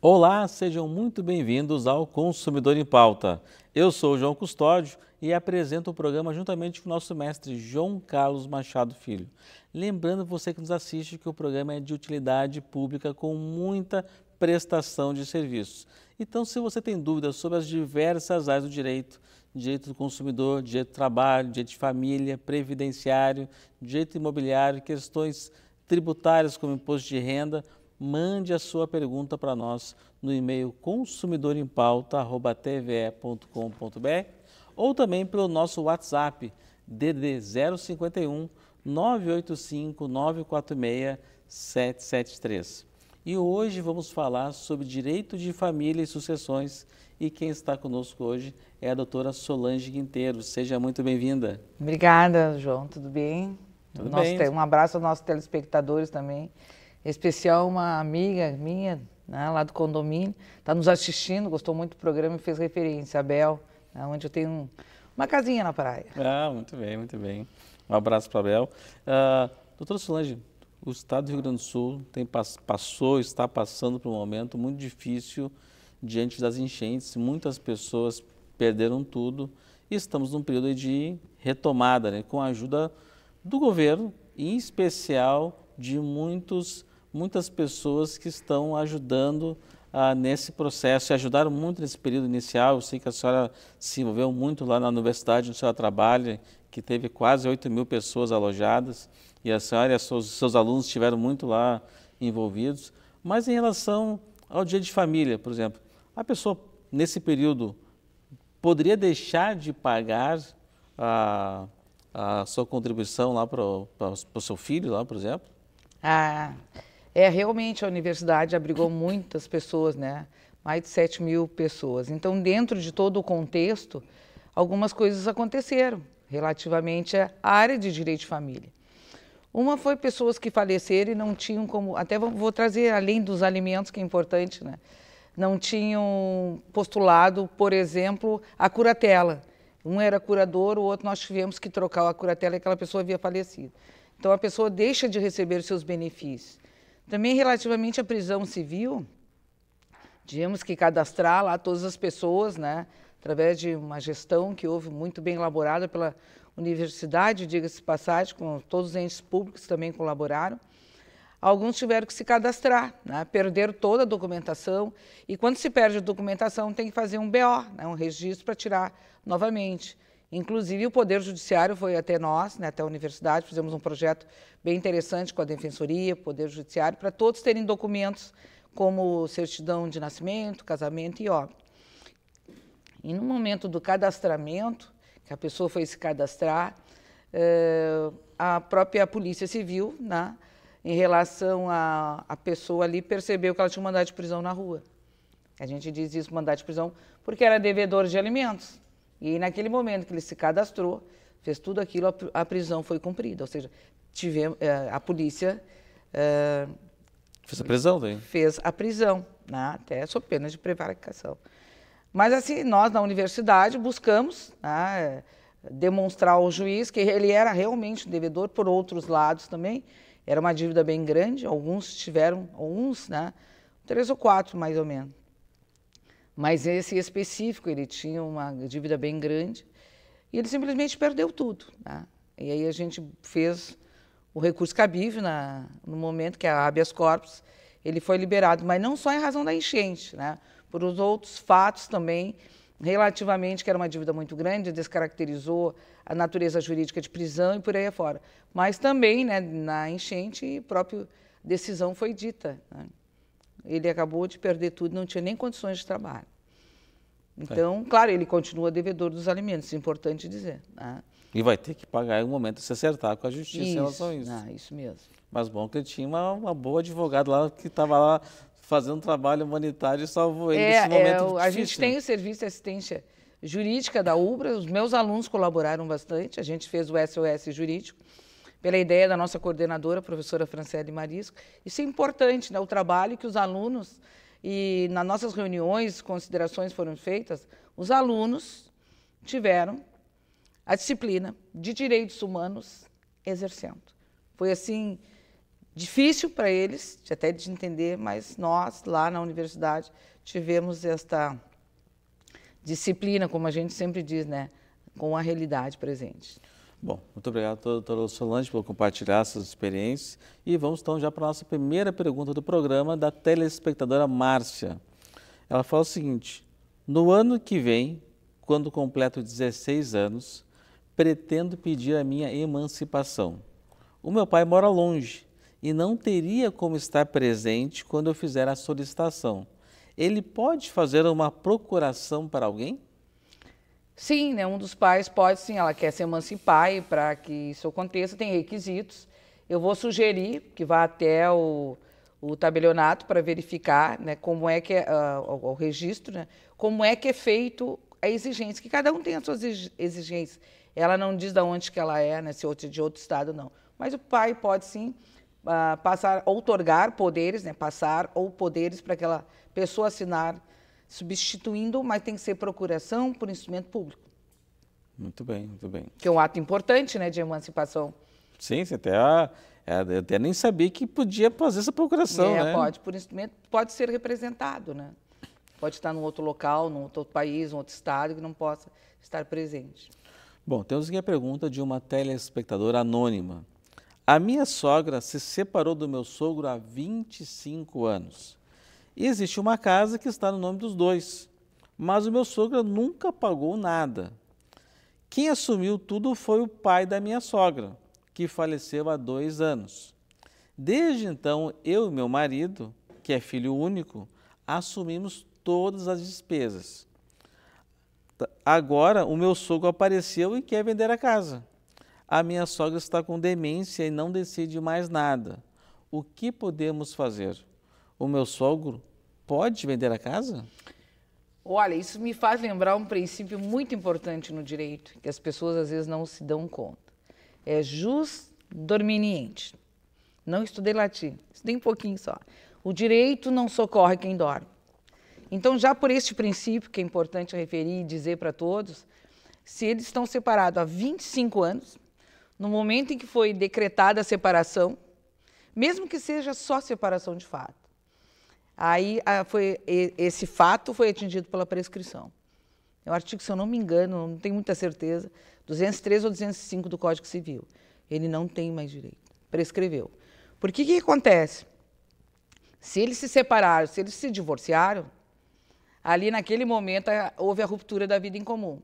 Olá, sejam muito bem-vindos ao Consumidor em Pauta. Eu sou o João Custódio e apresento o programa juntamente com o nosso mestre João Carlos Machado Filho. Lembrando você que nos assiste que o programa é de utilidade pública com muita prestação de serviços. Então, se você tem dúvidas sobre as diversas áreas do direito, direito do consumidor, direito do trabalho, direito de família, previdenciário, direito imobiliário, questões tributárias como imposto de renda, mande a sua pergunta para nós no e-mail consumidorempauta@tve.com.br ou também pelo nosso WhatsApp DD 051 985 946 773. E hoje vamos falar sobre direito de família e sucessões. E quem está conosco hoje é a doutora Solange Quinteiro. Seja muito bem-vinda. Obrigada, João. Tudo bem? Tudo Nosso bem. Um abraço aos nossos telespectadores também. Em especial uma amiga minha, né, lá do condomínio, está nos assistindo, gostou muito do programa e fez referência, a Bel, né, onde eu tenho um, uma casinha na praia. Ah, muito bem, muito bem. Um abraço para a Bel. Uh, doutora Solange, o Estado do Rio Grande do Sul tem, passou, está passando por um momento muito difícil diante das enchentes. Muitas pessoas perderam tudo e estamos num período de retomada, né, com a ajuda do governo, em especial de muitos, muitas pessoas que estão ajudando ah, nesse processo e ajudaram muito nesse período inicial. Eu sei que a senhora se envolveu muito lá na universidade onde a senhora trabalha, que teve quase 8 mil pessoas alojadas, e a senhora e os seus, seus alunos estiveram muito lá envolvidos. Mas em relação ao dia de família, por exemplo, a pessoa, nesse período, poderia deixar de pagar a, a sua contribuição lá para o seu filho, lá, por exemplo? Ah, é, realmente a universidade abrigou muitas pessoas, né? Mais de 7 mil pessoas. Então, dentro de todo o contexto, algumas coisas aconteceram relativamente à área de direito de família. Uma foi pessoas que faleceram e não tinham como, até vou trazer além dos alimentos, que é importante, né? não tinham postulado, por exemplo, a curatela. Um era curador, o outro nós tivemos que trocar a curatela e aquela pessoa havia falecido. Então a pessoa deixa de receber os seus benefícios. Também relativamente à prisão civil, tínhamos que cadastrar lá todas as pessoas, né? através de uma gestão que houve muito bem elaborada pela universidade, diga-se passagem, com todos os entes públicos também colaboraram. Alguns tiveram que se cadastrar, né? perderam toda a documentação e quando se perde a documentação tem que fazer um BO, né? um registro para tirar novamente. Inclusive o Poder Judiciário foi até nós, né? até a universidade, fizemos um projeto bem interessante com a Defensoria, Poder Judiciário, para todos terem documentos como certidão de nascimento, casamento e óbito. E no momento do cadastramento, que a pessoa foi se cadastrar, é, a própria Polícia Civil, né, em relação à a, a, pessoa ali, percebeu que ela tinha um mandado de prisão na rua. A gente diz isso, mandado de prisão, porque era devedor de alimentos. E naquele momento que ele se cadastrou, fez tudo aquilo, a, prisão foi cumprida. Ou seja, tivemos, é, a polícia. É, fez a prisão, daí? Né? Fez a prisão, né, até sob pena de prevaricação. Mas assim, nós na universidade buscamos né, demonstrar ao juiz que ele era realmente um devedor por outros lados também. Era uma dívida bem grande, alguns tiveram, alguns, né, três ou quatro mais ou menos. Mas esse específico, ele tinha uma dívida bem grande e ele simplesmente perdeu tudo. Né? E aí a gente fez o recurso cabível na, no momento que a habeas corpus, ele foi liberado, mas não só em razão da enchente, né? por os outros fatos também, relativamente, que era uma dívida muito grande, descaracterizou a natureza jurídica de prisão e por aí afora. Mas também, né, na enchente, a própria decisão foi dita. Né? Ele acabou de perder tudo, não tinha nem condições de trabalho. Então, é. claro, ele continua devedor dos alimentos, importante dizer. Né? E vai ter que pagar em um momento se acertar com a justiça isso, em relação a isso. Ah, isso mesmo. Mas bom que ele tinha uma, uma boa advogada lá que estava lá fazendo trabalho humanitário e salvou ele é, é momento é, difícil. A gente tem o serviço de assistência jurídica da UBRA, os meus alunos colaboraram bastante, a gente fez o SOS jurídico, pela ideia da nossa coordenadora, a professora Franciele Marisco. Isso é importante, né? o trabalho que os alunos, e nas nossas reuniões, considerações foram feitas, os alunos tiveram a disciplina de direitos humanos exercendo. Foi assim difícil para eles, até de entender, mas nós lá na universidade tivemos esta disciplina, como a gente sempre diz, né, com a realidade presente. Bom, muito obrigado, doutora Solange, por compartilhar essas experiências. E vamos então já para a nossa primeira pergunta do programa, da telespectadora Márcia. Ela fala o seguinte: No ano que vem, quando completo 16 anos, pretendo pedir a minha emancipação. O meu pai mora longe e não teria como estar presente quando eu fizer a solicitação. Ele pode fazer uma procuração para alguém? Sim, né? um dos pais pode sim, ela quer se emancipar e para que isso aconteça tem requisitos. Eu vou sugerir que vá até o, o tabelionato para verificar né, como é que é uh, o, o, registro, né, como é que é feito a exigência, que cada um tem as suas exigências. Ela não diz de onde que ela é, né, se é de outro estado não. Mas o pai pode sim uh, passar, outorgar poderes, né, passar ou poderes para aquela pessoa assinar substituindo, mas tem que ser procuração por instrumento público. Muito bem, muito bem. Que é um ato importante, né, de emancipação. Sim, você até a, é, eu até nem sabia que podia fazer essa procuração, é, né? pode, por instrumento, pode ser representado, né? Pode estar num outro local, num outro país, num outro estado, que não possa estar presente. Bom, temos aqui a pergunta de uma telespectadora anônima. A minha sogra se separou do meu sogro há 25 anos. E existe uma casa que está no nome dos dois, mas o meu sogro nunca pagou nada. Quem assumiu tudo foi o pai da minha sogra, que faleceu há dois anos. Desde então, eu e meu marido, que é filho único, assumimos todas as despesas. Agora, o meu sogro apareceu e quer vender a casa. A minha sogra está com demência e não decide mais nada. O que podemos fazer? O meu sogro pode vender a casa? Olha, isso me faz lembrar um princípio muito importante no direito, que as pessoas às vezes não se dão conta. É jus dorminiente. Não estudei latim, estudei um pouquinho só. O direito não socorre quem dorme. Então, já por este princípio, que é importante referir e dizer para todos, se eles estão separados há 25 anos, no momento em que foi decretada a separação, mesmo que seja só separação de fato. Aí ah, foi, esse fato foi atingido pela prescrição. É um artigo, se eu não me engano, não tenho muita certeza, 203 ou 205 do Código Civil. Ele não tem mais direito. Prescreveu. Por que que acontece? Se eles se separaram, se eles se divorciaram, ali naquele momento ah, houve a ruptura da vida em comum.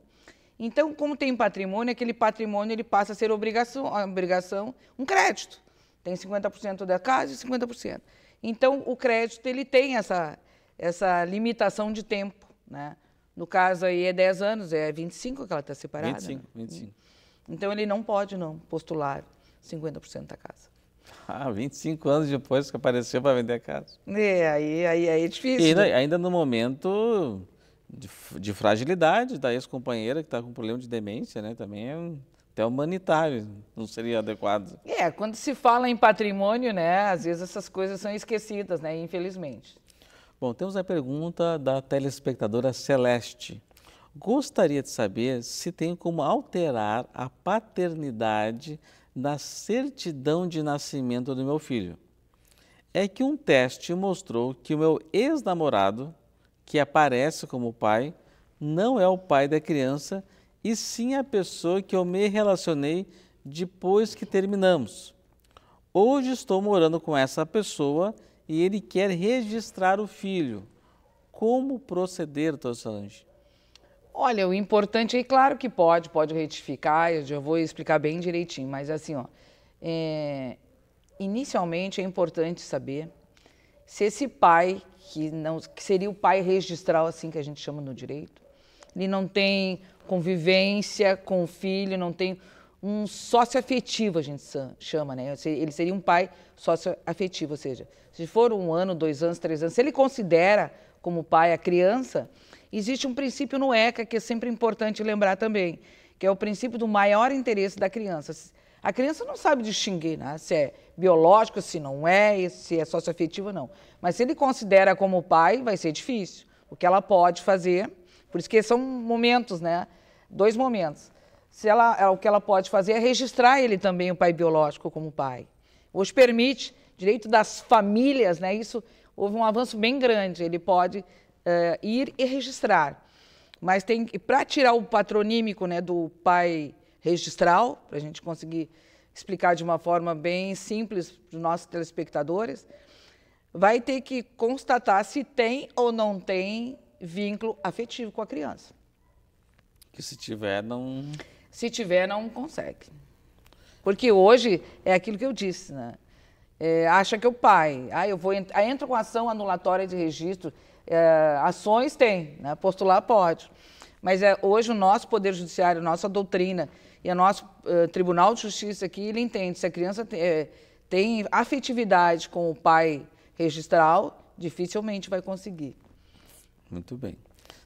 Então, como tem patrimônio, aquele patrimônio ele passa a ser obrigação, obrigação um crédito. Tem 50% da casa e 50%. Então, o crédito ele tem essa, essa limitação de tempo. Né? No caso aí é 10 anos, é 25 que ela está separada. 25, né? 25. Então, ele não pode não postular 50% da casa. Ah, 25 anos depois que apareceu para vender a casa. É, aí, aí, aí é difícil. E ainda, né? ainda no momento de, de fragilidade da ex-companheira que está com problema de demência, né? Também é um, até humanitário, não seria adequado. É, quando se fala em patrimônio, né? Às vezes essas coisas são esquecidas, né? Infelizmente. Bom, temos a pergunta da telespectadora Celeste. Gostaria de saber se tem como alterar a paternidade na certidão de nascimento do meu filho. É que um teste mostrou que o meu ex-namorado que aparece como pai não é o pai da criança, e sim a pessoa que eu me relacionei depois que terminamos. Hoje estou morando com essa pessoa e ele quer registrar o filho. Como proceder, doutor Solange? Olha, o importante é, claro que pode, pode retificar, eu já vou explicar bem direitinho, mas assim, ó, é, inicialmente é importante saber se esse pai que, não, que seria o pai registral, assim que a gente chama no direito. Ele não tem convivência com o filho, não tem um sócio afetivo, a gente chama, né? Ele seria um pai sócio afetivo, ou seja, se for um ano, dois anos, três anos, se ele considera como pai a criança, existe um princípio no ECA que é sempre importante lembrar também, que é o princípio do maior interesse da criança. A criança não sabe distinguir né, se é biológico, se não é, se é socioafetivo ou não. Mas se ele considera como pai, vai ser difícil. O que ela pode fazer, por isso que são momentos, né? Dois momentos. Se ela, é, o que ela pode fazer é registrar ele também, o pai biológico, como pai. Hoje permite, direito das famílias, né? Isso houve um avanço bem grande. Ele pode uh, ir e registrar. Mas tem para tirar o patronímico né, do pai registral, para a gente conseguir explicar de uma forma bem simples para os nossos telespectadores, vai ter que constatar se tem ou não tem vínculo afetivo com a criança. Que se tiver, não. Se tiver, não consegue. Porque hoje é aquilo que eu disse, né? É, acha que o pai, ah, eu vou ent entro com ação anulatória de registro, é, ações tem, né? postular pode. Mas é, hoje o nosso Poder Judiciário, nossa doutrina e o nosso uh, Tribunal de Justiça aqui, ele entende se a criança tem, é, eh, tem afetividade com o pai registral, dificilmente vai conseguir. Muito bem.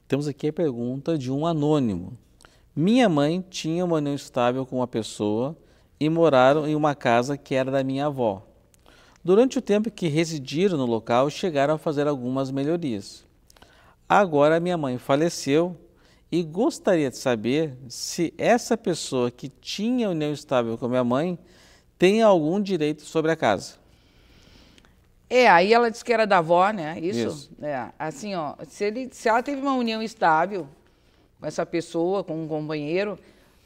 Temos aqui a pergunta de um anônimo. Minha mãe tinha uma união estável com uma pessoa e moraram em uma casa que era da minha avó. Durante o tempo que residiram no local, chegaram a fazer algumas melhorias. Agora minha mãe faleceu e gostaria de saber se essa pessoa que tinha união estável com a minha mãe tem algum direito sobre a casa. É, aí ela disse que era da avó, né? Isso. Isso. É, assim, ó, se, ele, se ela teve uma união estável com essa pessoa, com um companheiro,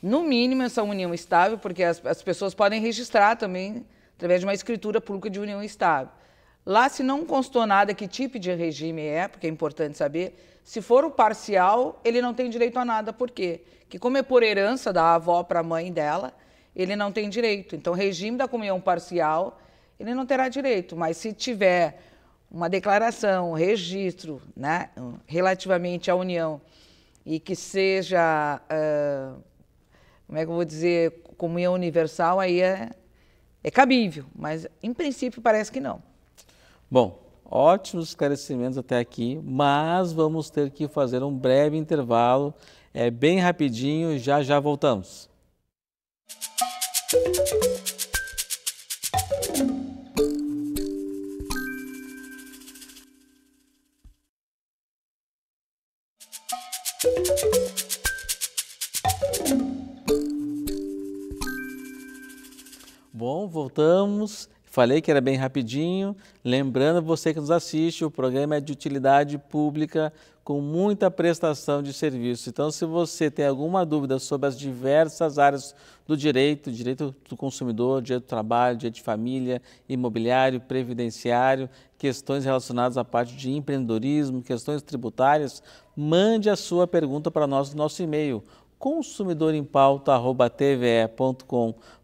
no mínimo essa união estável, porque as, as pessoas podem registrar também através de uma escritura pública de união estável. Lá, se não constou nada que tipo de regime é, porque é importante saber, se for o parcial, ele não tem direito a nada, por quê? Que como é por herança da avó para a mãe dela, ele não tem direito. Então, regime da comunhão parcial, ele não terá direito, mas se tiver uma declaração, um registro, né, relativamente à união e que seja, uh, como é que eu vou dizer, comunhão universal, aí é, é cabível, mas em princípio parece que não. Bom, Ótimos esclarecimentos até aqui, mas vamos ter que fazer um breve intervalo, é bem rapidinho, já já voltamos. Bom, voltamos. Falei que era bem rapidinho. Lembrando você que nos assiste, o programa é de utilidade pública com muita prestação de serviço. Então, se você tem alguma dúvida sobre as diversas áreas do direito, direito do consumidor, direito do trabalho, direito de família, imobiliário, previdenciário, questões relacionadas à parte de empreendedorismo, questões tributárias, mande a sua pergunta para nós no nosso e-mail consumidorempauta.tve.com.br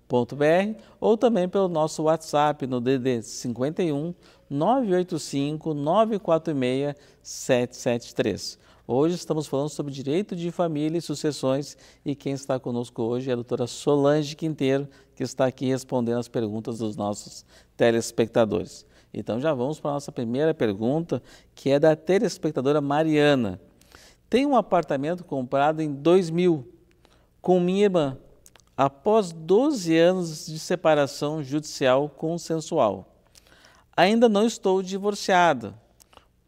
www.ccc.br ou também pelo nosso WhatsApp no DD 51 985 946 773. Hoje estamos falando sobre direito de família e sucessões e quem está conosco hoje é a doutora Solange Quinteiro, que está aqui respondendo as perguntas dos nossos telespectadores. Então já vamos para a nossa primeira pergunta, que é da telespectadora Mariana. Tem um apartamento comprado em 2000 com minha irmã, após 12 anos de separação judicial consensual. Ainda não estou divorciada.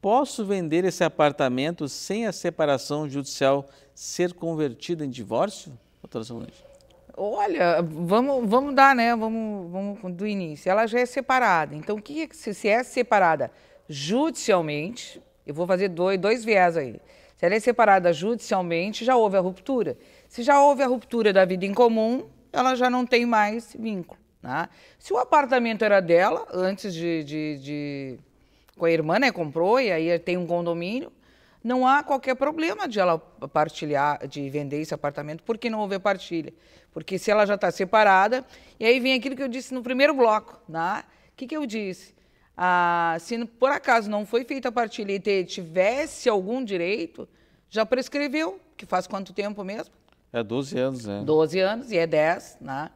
Posso vender esse apartamento sem a separação judicial ser convertida em divórcio? Doutora Olha, vamos, vamos dar, né? Vamos, vamos do início. Ela já é separada. Então, o que se, se é separada judicialmente? Eu vou fazer dois, dois viés aí. Se ela é separada judicialmente, já houve a ruptura. Se já houve a ruptura da vida em comum, ela já não tem mais vínculo. Né? Se o apartamento era dela, antes de, de, de. com a irmã, né? Comprou e aí tem um condomínio, não há qualquer problema de ela partilhar, de vender esse apartamento, porque não houve partilha. Porque se ela já está separada, e aí vem aquilo que eu disse no primeiro bloco, né? O que, que eu disse? Ah, se por acaso não foi feita a partilha e tivesse algum direito, já prescreveu, que faz quanto tempo mesmo? É 12 anos, né? 12 anos e é 10, né?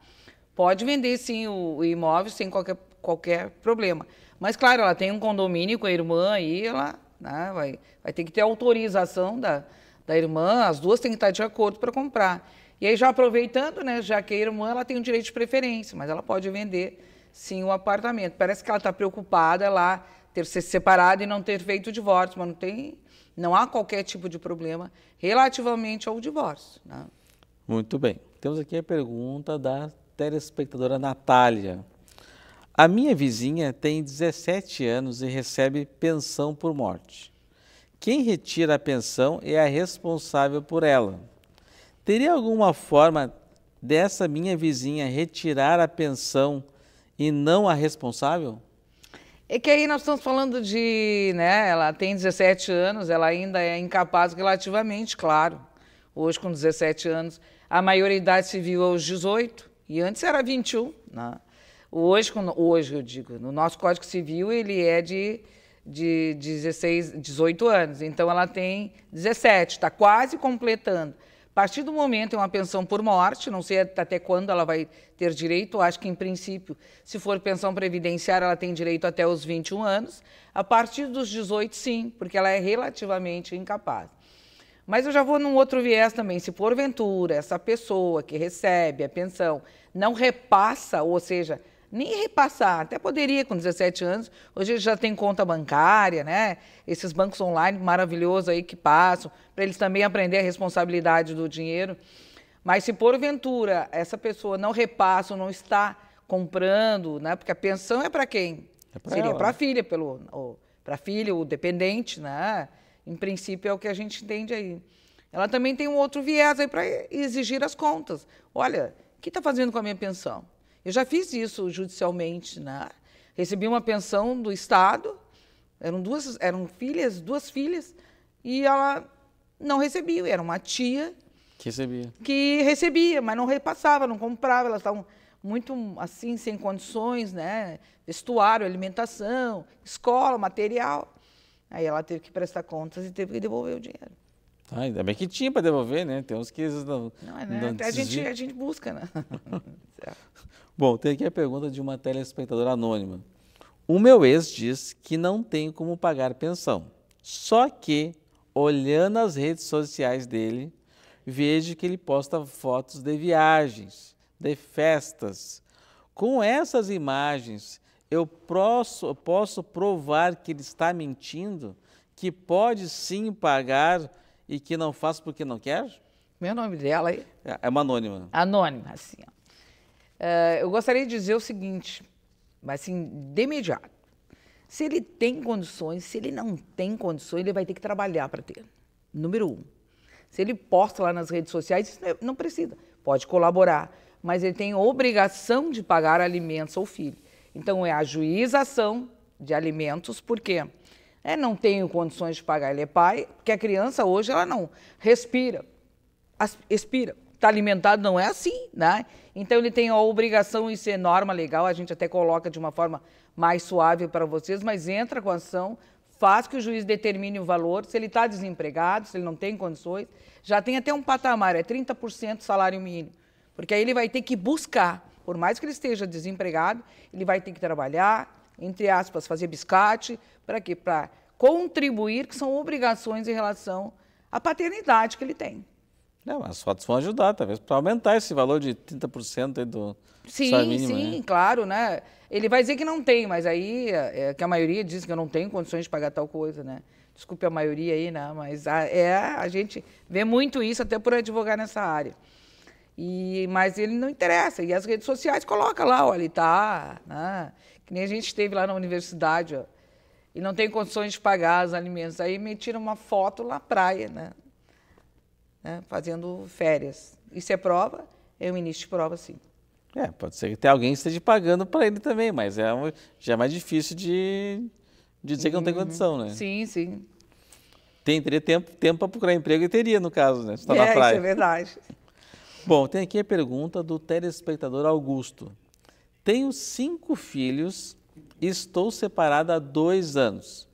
Pode vender sim o, imóvel sem qualquer, qualquer problema. Mas, claro, ela tem um condomínio com a irmã aí, ela né, vai, vai ter que ter autorização da, da irmã, as duas têm que estar de acordo para comprar. E aí, já aproveitando, né, já que a irmã ela tem o direito de preferência, mas ela pode vender sim o apartamento. Parece que ela está preocupada lá ter se separado e não ter feito o divórcio, mas não tem, não há qualquer tipo de problema relativamente ao divórcio. Né? Muito bem. Temos aqui a pergunta da telespectadora Natália. A minha vizinha tem 17 anos e recebe pensão por morte. Quem retira a pensão é a responsável por ela. Teria alguma forma dessa minha vizinha retirar a pensão e não a responsável? É que aí nós estamos falando de, né, ela tem 17 anos, ela ainda é incapaz relativamente, claro. Hoje, com 17 anos, a maioridade civil aos 18 e antes era 21. Né? Hoje, hoje, eu digo, no nosso Código Civil ele é de, de 16, 18 anos, então ela tem 17, está quase completando. A partir do momento é uma pensão por morte, não sei até quando ela vai ter direito, acho que em princípio, se for pensão previdenciária, ela tem direito até os 21 anos. A partir dos 18, sim, porque ela é relativamente incapaz. Mas eu já vou num outro viés também. Se porventura essa pessoa que recebe a pensão não repassa, ou seja, nem repassar, até poderia com 17 anos, hoje já tem conta bancária, né? Esses bancos online maravilhosos aí que passam, para eles também aprender a responsabilidade do dinheiro. Mas se porventura essa pessoa não repassa ou não está comprando, né? Porque a pensão é para quem? É Seria para a filha, pelo para filho, o dependente, né? Em princípio, é o que a gente entende aí. Ela também tem um outro viés aí para exigir as contas. Olha, o que está fazendo com a minha pensão? Eu já fiz isso judicialmente, né? Recebi uma pensão do Estado, eram duas, eram filhas, duas filhas, e ela não recebia, era uma tia que recebia. Que recebia, mas não repassava, não comprava, elas estavam muito assim sem condições, né? Vestuário, alimentação, escola, material. Aí ela teve que prestar contas e teve que devolver o dinheiro. Ah, ainda bem que tinha para devolver, né? Tem uns que não. Não, é, né? não a, gente, a gente busca, né? Bom, tem aqui a pergunta de uma telespectadora anônima. O meu ex diz que não tem como pagar pensão. Só que, olhando as redes sociais dele, vejo que ele posta fotos de viagens, de festas. Com essas imagens, eu posso, posso provar que ele está mentindo, que pode sim pagar e que não faz porque não quer? Meu nome dela aí? É, é uma anônima. Anônima, sim. Uh, eh, eu gostaria de dizer o seguinte, mas assim, de imediato. Se ele tem condições, se ele não tem condições, ele vai ter que trabalhar para ter. Número um. Se ele posta lá nas redes sociais, não precisa. Pode colaborar, mas ele tem obrigação de pagar alimentos ao filho. Então é a juização de alimentos, por quê? É, não tenho condições de pagar, ele é pai, porque a criança hoje ela não respira, expira, está alimentado não é assim, né? Então ele tem a obrigação, isso é norma legal, a gente até coloca de uma forma mais suave para vocês, mas entra com a ação, faz que o juiz determine o valor, se ele está desempregado, se ele não tem condições, já tem até um patamar, é 30% salário mínimo, porque aí ele vai ter que buscar. Por mais que ele esteja desempregado, ele vai ter que trabalhar, entre aspas, fazer biscate, para quê? Para contribuir, que são obrigações em relação à paternidade que ele tem. as fotos vão ajudar, talvez, para aumentar esse valor de 30% aí do sim, salário mínimo. Sim, sim, né? claro, né? Ele vai dizer que não tem, mas aí, é, é, que a maioria diz que eu não tenho condições de pagar tal coisa, né? Desculpe a maioria aí, né? Mas a, é, a gente vê muito isso até por advogar nessa área. E, mas ele não interessa. E as redes sociais coloca lá, olha, ele tá. Né? Que nem a gente esteve lá na universidade, ó, e não tem condições de pagar os alimentos. Aí me tira uma foto na praia, né? né? Fazendo férias. Isso é prova? É o início de prova, sim. É, pode ser que até alguém esteja pagando para ele também, mas é já é mais difícil de, de dizer que não tem uhum. condição, né? Sim, sim. Tem, teria tempo, tempo para procurar emprego e teria, no caso, né? Você está é, na praia. Isso é verdade. Bom, tem aqui a pergunta do telespectador Augusto. Tenho cinco filhos e estou separada há dois anos.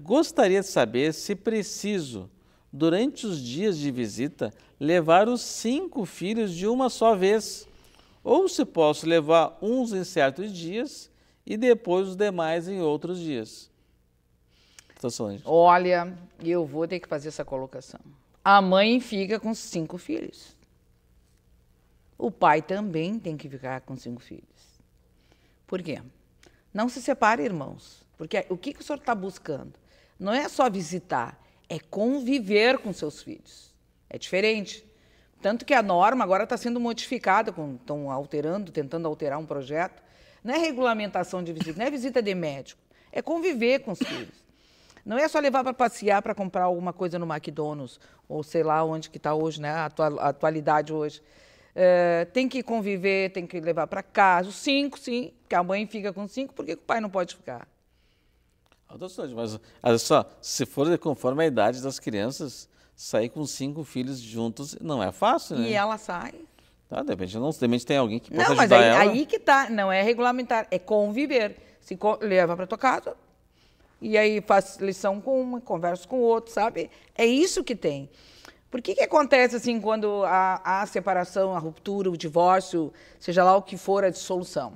Gostaria de saber se preciso, durante os dias de visita, levar os cinco filhos de uma só vez, ou se posso levar uns em certos dias e depois os demais em outros dias. Olha, eu vou ter que fazer essa colocação. A mãe fica com cinco filhos o pai também tem que ficar com cinco filhos. Por quê? Não se separe, irmãos. Porque é, o que, que o senhor está buscando? Não é só visitar, é conviver com seus filhos. É diferente. Tanto que a norma agora está sendo modificada, estão alterando, tentando alterar um projeto. Não é regulamentação de visita, não é visita de médico, é conviver com os filhos. Não é só levar para passear, para comprar alguma coisa no McDonald's, ou sei lá onde que está hoje, né? a atualidade hoje. Eh, tem que conviver, tem que levar para casa. Os cinco, sim, porque a mãe fica com cinco, por que o pai não pode ficar? Mas, olha só, se for conforme a idade das crianças, sair com cinco filhos juntos não é fácil, né? E ela sai. Tá, de repente, não, de repente tem alguém que possa não, mas aí, ela. aí que tá, não é regulamentar, é conviver. Se co leva para tua casa, e aí faz lição com uma, conversa com o outro, sabe? É isso que tem. Por que, que acontece assim quando há, a separação, a ruptura, o divórcio, seja lá o que for a dissolução?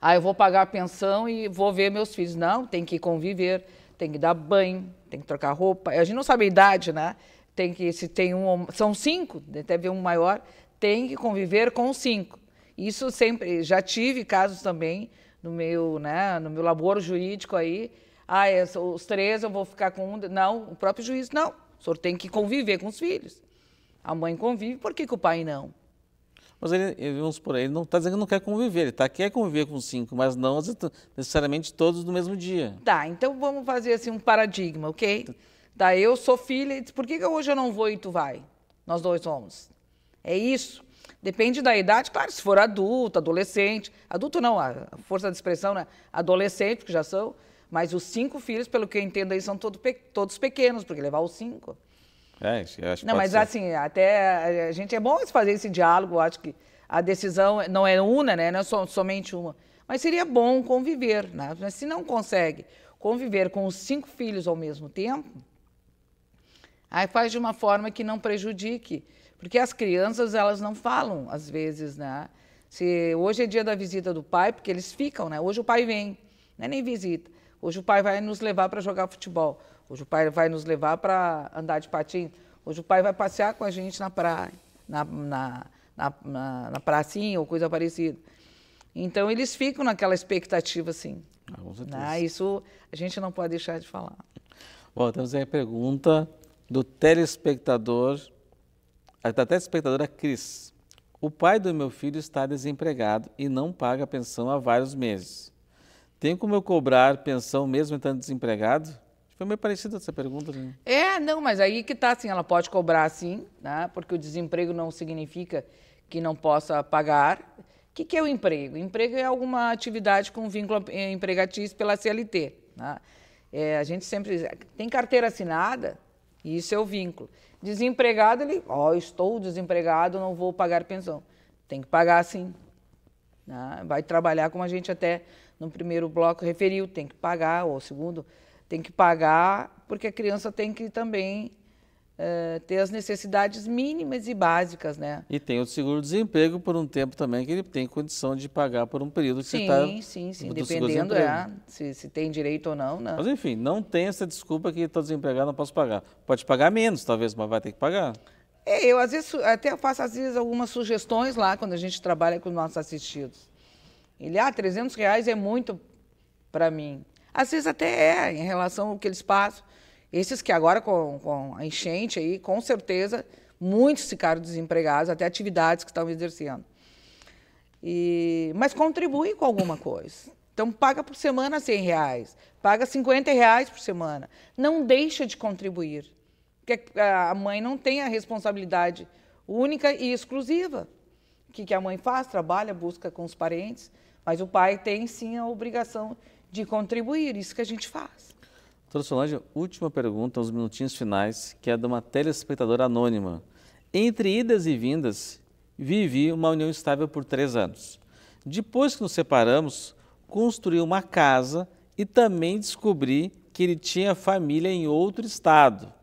Ah, eu vou pagar a pensão e vou ver meus filhos. Não, tem que conviver, tem que dar banho, tem que trocar roupa. A gente não sabe a idade, né? Tem que, se tem um, são cinco, deve um maior, tem que conviver com cinco. Isso sempre, já tive casos também no meu, né, no meu labor jurídico aí. Ah, é, os três eu vou ficar com um. Não, o próprio juiz, não, o senhor tem que conviver com os filhos. A mãe convive, por que, que o pai não? Mas ele, vamos por aí, ele não está dizendo que não quer conviver, ele tá, quer conviver com cinco, mas não necessariamente todos no mesmo dia. Tá, então vamos fazer assim um paradigma, ok? Tá, eu sou filha, por que, que hoje eu não vou e tu vai? Nós dois vamos. É isso. Depende da idade, claro, se for adulto, adolescente, adulto não, a força de expressão, né? Adolescente, que já são, mas os cinco filhos, pelo que eu entendo aí, são todo, todos pequenos, porque levar os cinco. É, acho que Não, mas ser. assim, até eh, a gente é bom fazer esse diálogo, acho que a decisão não é uma, né? Não é somente uma. Mas seria bom conviver, né? Mas se não consegue conviver com os cinco filhos ao mesmo tempo, aí faz de uma forma que não prejudique. Porque as crianças, elas não falam, às vezes, né? Se hoje é dia da visita do pai, porque eles ficam, né? Hoje o pai vem, né, nem visita. Hoje o pai vai nos levar para jogar futebol. Hoje o pai vai nos levar para andar de patins. Hoje o pai vai passear com a gente na praia, na, na, na, na, pracinha ou coisa parecida. Então eles ficam naquela expectativa, assim. Ah, né? Isso a gente não pode deixar de falar. Bom, temos aí a pergunta do telespectador, da telespectadora Cris. O pai do meu filho está desempregado e não paga pensão há vários meses. Tem como eu cobrar pensão mesmo estando desempregado? Foi meio parecida essa pergunta, né? É, não, mas aí que tá assim, ela pode cobrar sim, né? Porque o desemprego não significa que não possa pagar. O que, que é o emprego? Emprego é alguma atividade com vínculo eh, empregatício pela CLT. Né? É, a gente sempre tem carteira assinada, e isso é o vínculo. Desempregado, ele, ó, oh, estou desempregado, não vou pagar pensão. Tem que pagar sim, né? Vai trabalhar como a gente até no primeiro bloco referiu, tem que pagar, ou segundo, tem que pagar, porque a criança tem que também é, ter as necessidades mínimas e básicas, né? E tem o seguro-desemprego por um tempo também, que ele tem condição de pagar por um período que sim, você está... Sim, sim, sim, dependendo é, se, se, tem direito ou não, né? Mas enfim, não tem essa desculpa que estou desempregado, não posso pagar. Pode pagar menos, talvez, mas vai ter que pagar. É, eu às vezes até faço às vezes algumas sugestões lá quando a gente trabalha com os nossos assistidos. Ele, ah, 300 reais é muito para mim. Às vezes até é, em relação ao que eles passam. Esses que agora com, com a enchente aí, com certeza, muitos ficaram desempregados, até atividades que estão exercendo. E, mas contribui com alguma coisa. Então, paga por semana 100 reais, paga 50 reais por semana. Não deixa de contribuir. Porque a mãe não tem a responsabilidade única e exclusiva. O que, que a mãe faz? Trabalha, busca com os parentes, mas o pai tem sim a obrigação de contribuir, isso que a gente faz. Doutora Solange, última pergunta, uns minutinhos finais, que é de uma telespectadora anônima. Entre idas e vindas, vivi uma união estável por três anos. Depois que nos separamos, construí uma casa e também descobri que ele tinha família em outro estado.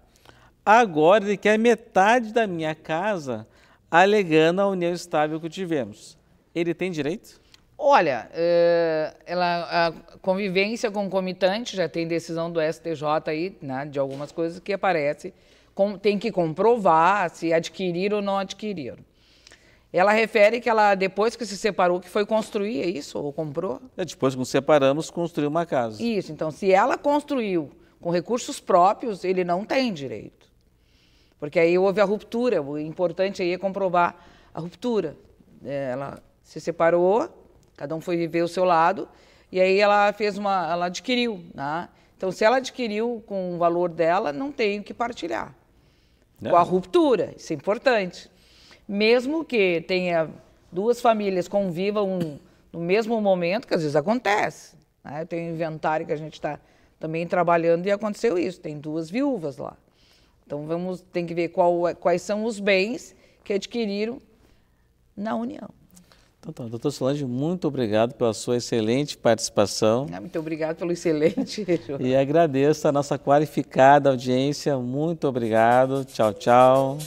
Agora ele quer metade da minha casa alegando a união estável que tivemos. Ele tem direito? Olha, eh, ela, a convivência concomitante já tem decisão do STJ aí, né, de algumas coisas que aparece, com, tem que comprovar se adquirir ou não adquirir. Ela refere que ela, depois que se separou, que foi construir, é isso? Ou comprou? É, depois que nos separamos, construiu uma casa. Isso, então, se ela construiu com recursos próprios, ele não tem direito. Porque aí houve a ruptura, o importante aí é comprovar a ruptura. É, ela se separou, cada um foi viver o seu lado, e aí ela fez uma, ela adquiriu, né? Então, se ela adquiriu com o valor dela, não tem o que partilhar. Não. Né? Com a ruptura, isso é importante. Mesmo que tenha duas famílias convivam no mesmo momento, que às vezes acontece. Né? Tem um inventário que a gente está também trabalhando e aconteceu isso. Tem duas viúvas lá. Então vamos tem que ver qual, é, quais são os bens que adquiriram na União. Então, tá, doutor Solange, muito obrigado pela sua excelente participação. Ah, muito obrigado pelo excelente. e agradeço a nossa qualificada audiência. Muito obrigado. Tchau, tchau.